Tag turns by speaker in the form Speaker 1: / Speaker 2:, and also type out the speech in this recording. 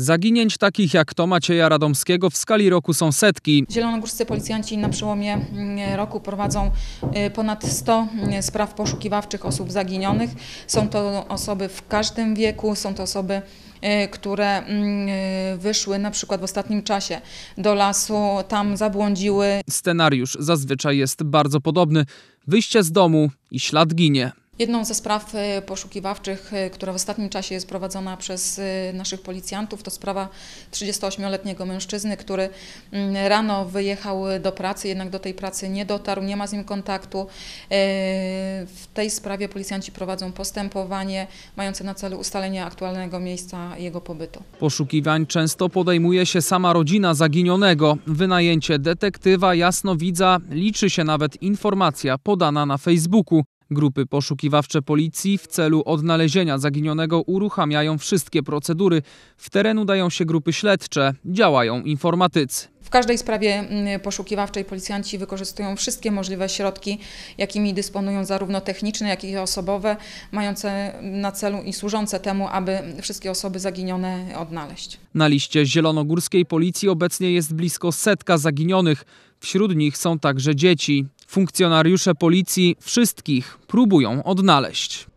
Speaker 1: Zaginięć takich jak to Radomskiego w skali roku są setki.
Speaker 2: Zielonogórscy policjanci na przełomie mm, roku prowadzą y, ponad 100 y, spraw poszukiwawczych osób zaginionych. Są to osoby w każdym wieku, są to osoby y, które mm, wyszły na przykład w ostatnim czasie do lasu, tam zabłądziły.
Speaker 1: Scenariusz zazwyczaj jest bardzo podobny. Wyjście z domu i ślad ginie.
Speaker 2: Jedną ze spraw y, poszukiwawczych, y, która w ostatnim czasie jest prowadzona przez y, naszych policjantów, to sprawa 38-letniego mężczyzny, który mm, rano wyjechał do pracy, jednak do tej pracy nie dotarł, nie ma z nim kontaktu. W tej sprawie policjanci prowadzą postępowanie mające na celu ustalenie aktualnego miejsca jego pobytu.
Speaker 1: Poszukiwań często podejmuje się sama rodzina zaginionego. Wynajęcie detektywa jasnowidza liczy się nawet informacja podana na Facebooku. Grupy poszukiwawcze policji w celu odnalezienia zaginionego uruchamiają wszystkie procedury. W teren udają się grupy śledcze, działają informatycy.
Speaker 2: W każdej sprawie mm, poszukiwawczej policjanci wykorzystują wszystkie możliwe środki, jakimi dysponują zarówno techniczne, jak i osobowe, mające na celu i służące temu, aby wszystkie osoby zaginione odnaleźć.
Speaker 1: Na liście zielonogórskiej policji obecnie jest blisko setka zaginionych. Wśród nich są także dzieci. Funkcjonariusze policji wszystkich próbują odnaleźć.